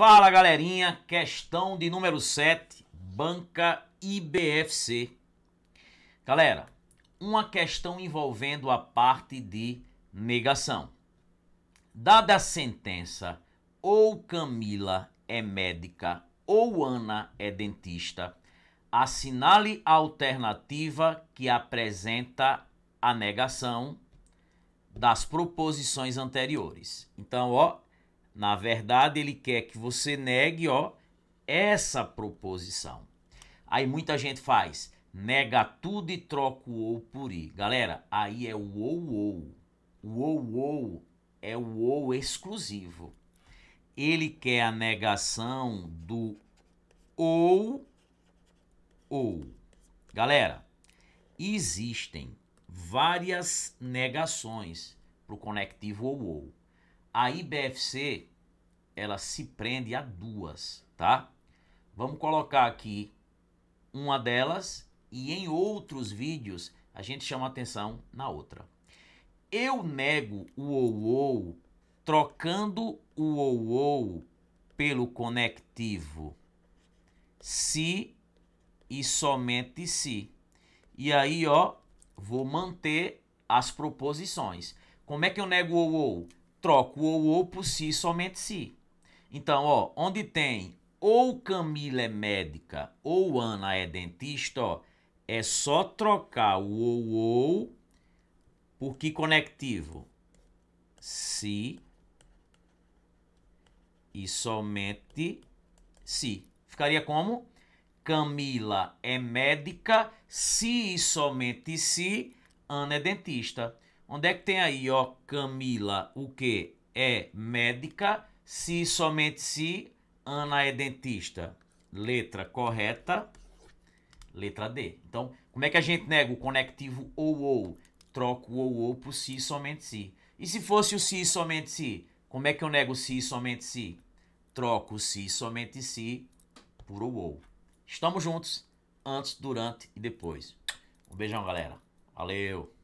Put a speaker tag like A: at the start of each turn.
A: Fala galerinha, questão de número 7, banca IBFC. Galera, uma questão envolvendo a parte de negação. Dada a sentença, ou Camila é médica ou Ana é dentista, assinale a alternativa que apresenta a negação das proposições anteriores. Então, ó, na verdade, ele quer que você negue, ó, essa proposição. Aí muita gente faz nega tudo e troca o ou por i. Galera, aí é o ou ou. O ou ou é o ou exclusivo. Ele quer a negação do ou ou. Galera, existem várias negações para o conectivo ou ou. A IBFC, ela se prende a duas, tá? Vamos colocar aqui uma delas e em outros vídeos a gente chama atenção na outra. Eu nego o ou ou trocando o ou ou pelo conectivo se e somente se. E aí, ó, vou manter as proposições. Como é que eu nego o ou ou? troco o ou por si somente si. Então, ó, onde tem ou Camila é médica ou Ana é dentista, ó, é só trocar o ou ou por que conectivo? Si e somente si. Ficaria como? Camila é médica, se e somente se Ana é dentista. Onde é que tem aí, ó, Camila, o que é médica, se somente se Ana é dentista? Letra correta, letra D. Então, como é que a gente nega o conectivo ou ou? Troco o ou ou por se somente se. E se fosse o se somente se? Como é que eu nego se somente se? Troco o se somente se por ou ou. Estamos juntos antes, durante e depois. Um beijão, galera. Valeu!